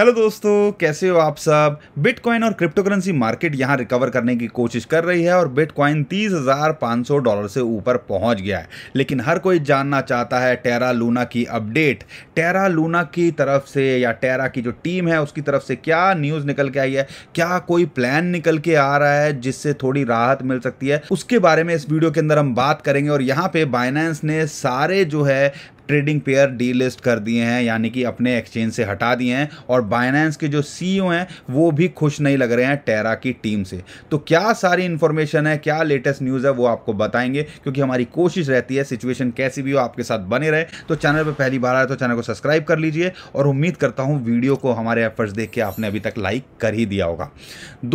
hello दोस्तों कैसे हो आप सब बिटकॉइन और क्रिप्टोकरेंसी मार्केट यहां रिकवर करने की कोशिश कर रही है और बिटकॉइन 30,500 डॉलर से ऊपर पहुंच गया है लेकिन हर कोई जानना चाहता है टेरा लूना की अपडेट टेरा लूना की तरफ से या टेरा की जो टीम है उसकी तरफ से क्या न्यूज़ निकल के आई है क्या कोई प्लान निकल के आ रहा है जिससे थोड़ी राहत मिल सकती है उसके बारे में इस वीडियो के अंदर हम बात करेंगे और यहाँ पे बाइनेंस ने सारे जो है ट्रेडिंग पेयर डीलिस्ट कर दिए हैं यानी कि अपने एक्सचेंज से हटा दिए हैं और बाइनेंस के जो सी e हैं वो भी खुश नहीं लग रहे हैं टेरा की टीम से तो क्या सारी इन्फॉर्मेशन है क्या लेटेस्ट न्यूज़ है वो आपको बताएंगे क्योंकि हमारी कोशिश रहती है सिचुएशन कैसी भी हो आपके साथ बने रहे तो चैनल पर पहली बार आए तो चैनल को सब्सक्राइब कर लीजिए और उम्मीद करता हूँ वीडियो को हमारे एफर्ट्स देख के आपने अभी तक लाइक कर ही दिया होगा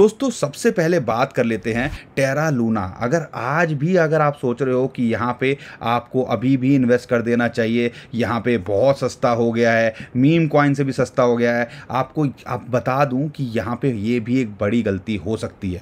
दोस्तों सबसे पहले बात कर लेते हैं टेरा लूना अगर आज भी अगर आप सोच रहे हो कि यहाँ पे आपको अभी भी इन्वेस्ट कर देना चाहिए यहाँ पे बहुत सस्ता हो गया है मीम कॉइन से भी सस्ता हो गया है आपको आप बता दूँ कि यहाँ पे ये भी एक बड़ी गलती हो सकती है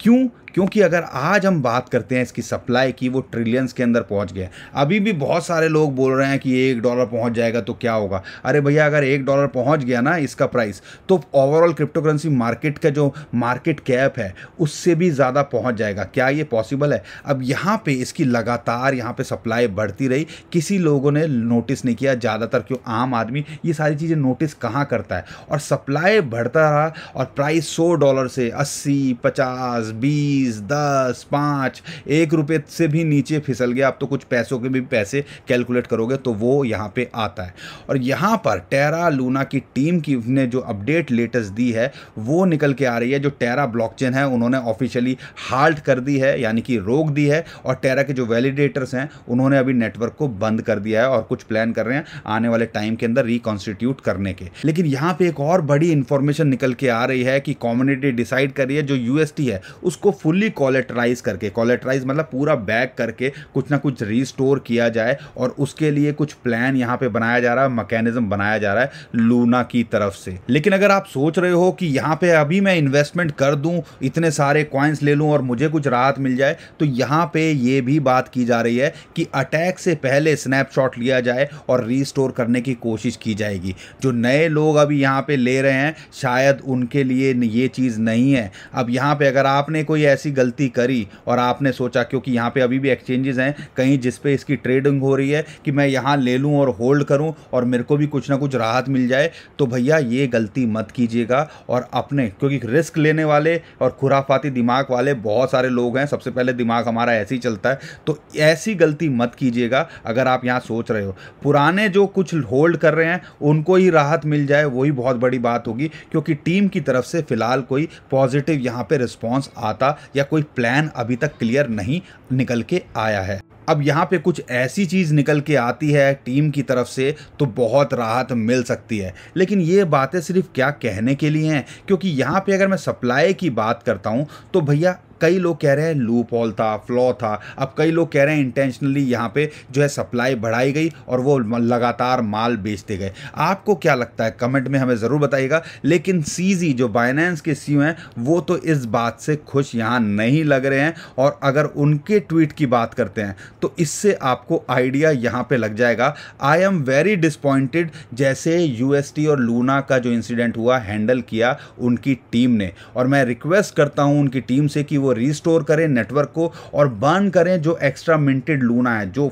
क्यों क्योंकि अगर आज हम बात करते हैं इसकी सप्लाई की वो ट्रिलियंस के अंदर पहुंच गया अभी भी बहुत सारे लोग बोल रहे हैं कि एक डॉलर पहुंच जाएगा तो क्या होगा अरे भैया अगर एक डॉलर पहुंच गया ना इसका प्राइस तो ओवरऑल क्रिप्टो करेंसी मार्केट का जो मार्केट कैप है उससे भी ज़्यादा पहुँच जाएगा क्या ये पॉसिबल है अब यहाँ पर इसकी लगातार यहाँ पर सप्लाई बढ़ती रही किसी लोगों ने नोटिस नहीं किया ज़्यादातर क्यों आम आदमी ये सारी चीज़ें नोटिस कहाँ करता है और सप्लाई बढ़ता रहा और प्राइस सौ डॉलर से अस्सी पचास दस बीस दस पाँच एक रुपये से भी नीचे फिसल गया आप तो कुछ पैसों के भी पैसे कैलकुलेट करोगे तो वो यहाँ पे आता है और यहाँ पर टेरा लूना की टीम की ने जो अपडेट लेटेस्ट दी है वो निकल के आ रही है जो टेरा ब्लॉकचेन है उन्होंने ऑफिशियली हाल्ट कर दी है यानी कि रोक दी है और टेरा के जो वैलिडेटर्स हैं उन्होंने अभी नेटवर्क को बंद कर दिया है और कुछ प्लान कर रहे हैं आने वाले टाइम के अंदर रिकॉन्स्टिट्यूट करने के लेकिन यहाँ पे एक और बड़ी इन्फॉर्मेशन निकल के आ रही है कि कॉम्युनिटी डिसाइड कर रही है जो यूएसटी है उसको फुल्ली कॉलेटराइज करके कॉलेटराइज मतलब पूरा बैक करके कुछ ना कुछ रिस्टोर किया जाए और उसके लिए कुछ प्लान यहाँ पे बनाया जा रहा है मैकेनिज्म बनाया जा रहा है लूना की तरफ से लेकिन अगर आप सोच रहे हो कि यहाँ पे अभी मैं इन्वेस्टमेंट कर दूँ इतने सारे कॉइन्स ले लूँ और मुझे कुछ राहत मिल जाए तो यहाँ पे ये भी बात की जा रही है कि अटैक से पहले स्नैपशॉट लिया जाए और रिस्टोर करने की कोशिश की जाएगी जो नए लोग अभी यहाँ पे ले रहे हैं शायद उनके लिए ये चीज़ नहीं है अब यहाँ पे अगर आप आपने कोई ऐसी गलती करी और आपने सोचा क्योंकि यहाँ पे अभी भी एक्सचेंजेस हैं कहीं जिस पे इसकी ट्रेडिंग हो रही है कि मैं यहाँ ले लूँ और होल्ड करूँ और मेरे को भी कुछ ना कुछ राहत मिल जाए तो भैया ये गलती मत कीजिएगा और अपने क्योंकि रिस्क लेने वाले और खुराफाती दिमाग वाले बहुत सारे लोग हैं सबसे पहले दिमाग हमारा ऐसे ही चलता है तो ऐसी गलती मत कीजिएगा अगर आप यहाँ सोच रहे हो पुराने जो कुछ होल्ड कर रहे हैं उनको ही राहत मिल जाए वही बहुत बड़ी बात होगी क्योंकि टीम की तरफ से फिलहाल कोई पॉजिटिव यहाँ पे रिस्पॉन्स आता या कोई प्लान अभी तक क्लियर नहीं निकल के आया है अब यहाँ पे कुछ ऐसी चीज़ निकल के आती है टीम की तरफ से तो बहुत राहत मिल सकती है लेकिन ये बातें सिर्फ क्या कहने के लिए हैं क्योंकि यहाँ पे अगर मैं सप्लाई की बात करता हूँ तो भैया कई लोग कह रहे हैं लूप हॉल था फ्लॉ था अब कई लोग कह रहे हैं इंटेंशनली यहाँ पे जो है सप्लाई बढ़ाई गई और वो लगातार माल बेचते गए आपको क्या लगता है कमेंट में हमें ज़रूर बताइएगा लेकिन सीजी जो बाइनेंस के सी e हैं वो तो इस बात से खुश यहाँ नहीं लग रहे हैं और अगर उनके ट्वीट की बात करते हैं तो इससे आपको आइडिया यहाँ पर लग जाएगा आई एम वेरी डिसपॉइंटेड जैसे यू और लूना का जो इंसिडेंट हुआ हैंडल किया उनकी टीम ने और मैं रिक्वेस्ट करता हूँ उनकी टीम से कि वो रिस्टोर करें नेटवर्क को और बर्न करें जो एक्स्ट्रा मिंटेड लूना है जो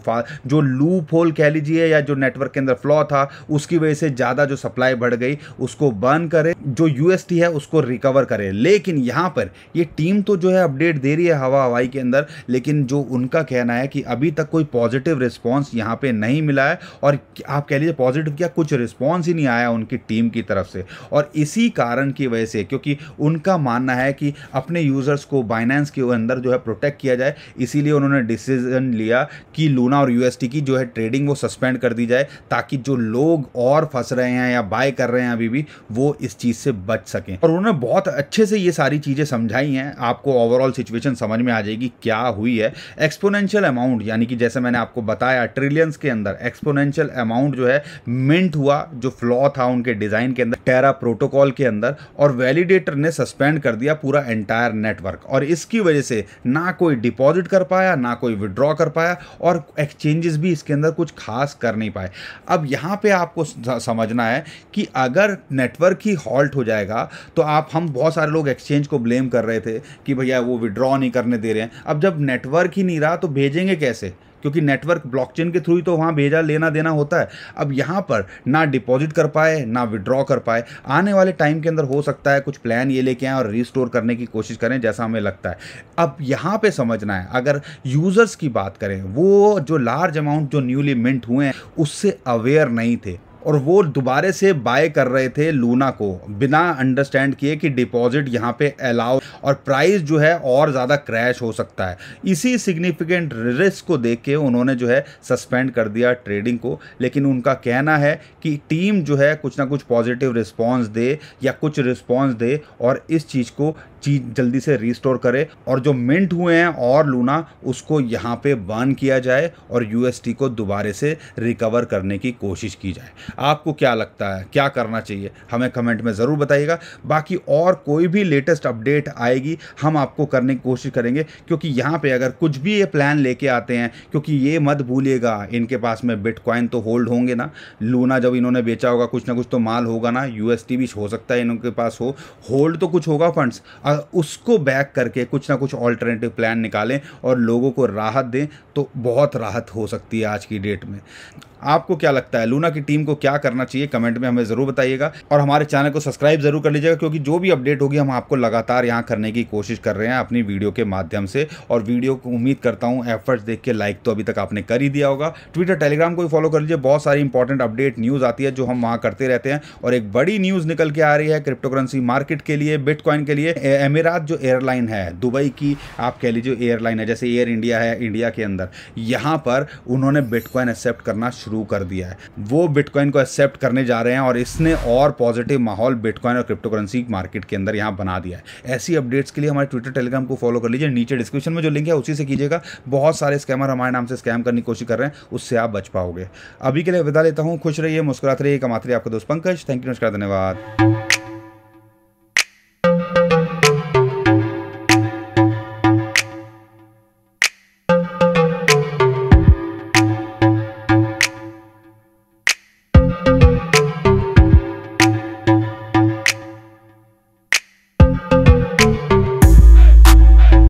जो लूप होल कह लीजिए या जो नेटवर्क के अंदर फ्लॉ था उसकी वजह से ज़्यादा जो सप्लाई बढ़ गई उसको बर्न करें जो यूएसटी है उसको रिकवर करें लेकिन यहाँ पर ये टीम तो जो है अपडेट दे रही है हवा हवाई के अंदर लेकिन जो उनका कहना है कि अभी तक कोई पॉजिटिव रिस्पॉन्स यहाँ पर नहीं मिला है और आप कह लीजिए पॉजिटिव क्या कुछ रिस्पॉन्स ही नहीं आया उनकी टीम की तरफ से और इसी कारण की वजह से क्योंकि उनका मानना है कि अपने यूज़र्स को बाइंड फाइनेंस के अंदर जो है प्रोटेक्ट किया जाए इसीलिए उन्होंने डिसीजन लिया कि लूना और यूएसटी की जो है ट्रेडिंग वो सस्पेंड कर दी जाए ताकि जो लोग और फंस रहे हैं या बाय कर रहे हैं अभी भी वो इस चीज़ से बच सकें और उन्होंने बहुत अच्छे से ये सारी चीज़ें समझाई हैं आपको ओवरऑल सिचुएशन समझ में आ जाएगी क्या हुई है एक्सपोनेंशियल अमाउंट यानी कि जैसे मैंने आपको बताया ट्रिलियंस के अंदर एक्सपोनेंशियल अमाउंट जो है मिंट हुआ जो फ्लॉ था उनके डिज़ाइन के अंदर टेरा प्रोटोकॉल के अंदर और वैलिडेटर ने सस्पेंड कर दिया पूरा एंटायर नेटवर्क और इसकी वजह से ना कोई डिपॉजिट कर पाया ना कोई विड्रॉ कर पाया और एक्सचेंजेस भी इसके अंदर कुछ खास कर नहीं पाए अब यहाँ पे आपको समझना है कि अगर नेटवर्क ही हॉल्ट हो जाएगा तो आप हम बहुत सारे लोग एक्सचेंज को ब्लेम कर रहे थे कि भैया वो विड्रॉ नहीं करने दे रहे हैं अब जब नेटवर्क ही नहीं रहा तो भेजेंगे कैसे क्योंकि नेटवर्क ब्लॉकचेन के थ्रू ही तो वहाँ भेजा लेना देना होता है अब यहाँ पर ना डिपॉजिट कर पाए ना विड्रॉ कर पाए आने वाले टाइम के अंदर हो सकता है कुछ प्लान ये लेके आए और रिस्टोर करने की कोशिश करें जैसा हमें लगता है अब यहाँ पर समझना है अगर यूज़र्स की बात करें वो जो लार्ज अमाउंट जो न्यूली मिंट हुए हैं उससे अवेयर नहीं थे और वो दोबारे से बाय कर रहे थे लूना को बिना अंडरस्टैंड किए कि डिपॉजिट यहाँ पे अलाउ और प्राइस जो है और ज़्यादा क्रैश हो सकता है इसी सिग्निफिकेंट रिस्क को देख के उन्होंने जो है सस्पेंड कर दिया ट्रेडिंग को लेकिन उनका कहना है कि टीम जो है कुछ ना कुछ पॉजिटिव रिस्पॉन्स दे या कुछ रिस्पॉन्स दे और इस चीज़ को चीज जल्दी से रिस्टोर करे और जो मिंट हुए हैं और लूना उसको यहाँ पे बर्न किया जाए और यूएसटी को दोबारे से रिकवर करने की कोशिश की जाए आपको क्या लगता है क्या करना चाहिए हमें कमेंट में ज़रूर बताइएगा बाकी और कोई भी लेटेस्ट अपडेट आएगी हम आपको करने की कोशिश करेंगे क्योंकि यहाँ पर अगर कुछ भी ये प्लान लेके आते हैं क्योंकि ये मत भूलिएगा इनके पास में बिटकॉइन तो होल्ड होंगे ना लूना जब इन्होंने बेचा होगा कुछ ना कुछ तो माल होगा ना यूएसटी भी हो सकता है इनके पास हो होल्ड तो कुछ होगा फंड्स उसको बैक करके कुछ ना कुछ ऑल्टरनेटिव प्लान निकालें और लोगों को राहत दें तो बहुत राहत हो सकती है आज की डेट में आपको क्या लगता है लूना की टीम को क्या करना चाहिए कमेंट में हमें ज़रूर बताइएगा और हमारे चैनल को सब्सक्राइब जरूर कर लीजिएगा क्योंकि जो भी अपडेट होगी हम आपको लगातार यहाँ करने की कोशिश कर रहे हैं अपनी वीडियो के माध्यम से और वीडियो को उम्मीद करता हूँ एफर्ट्स देख के लाइक तो अभी तक आपने कर ही दिया होगा ट्विटर टेलीग्राम को भी फॉलो कर लीजिए बहुत सारी इंपॉर्टेंट अपडेट न्यूज़ आती है जो हम वहाँ करते रहते हैं और एक बड़ी न्यूज़ निकल के आ रही है क्रिप्टोकरेंसी मार्केट के लिए बिटकॉइन के लिए अमीरात जो एयरलाइन है दुबई की आप कह लीजिए एयरलाइन है जैसे एयर इंडिया है इंडिया के अंदर यहाँ पर उन्होंने बिटकॉइन एक्सेप्ट करना शुरू कर दिया है वो बिटकॉइन को एक्सेप्ट करने जा रहे हैं और इसने और पॉजिटिव माहौल बिटकॉइन और क्रिप्टो करेंसी मार्केट के अंदर यहाँ बना दिया है ऐसी अपडेट्स के लिए हमारे ट्विटर टेलीग्राम को फॉलो कर लीजिए नीचे डिस्क्रिप्शन में जो लिंक है उसी से कीजिएगा बहुत सारे स्कैमर हमारे नाम से स्कैम करने की कोशिश कर रहे हैं उससे आप बच पाओगे अभी के लिए विदा लेता हूँ खुश रहिए मुस्कुराते रहिए कमाते रहिए आपका दोस्त पंकज थैंक यू नमस्कार धन्यवाद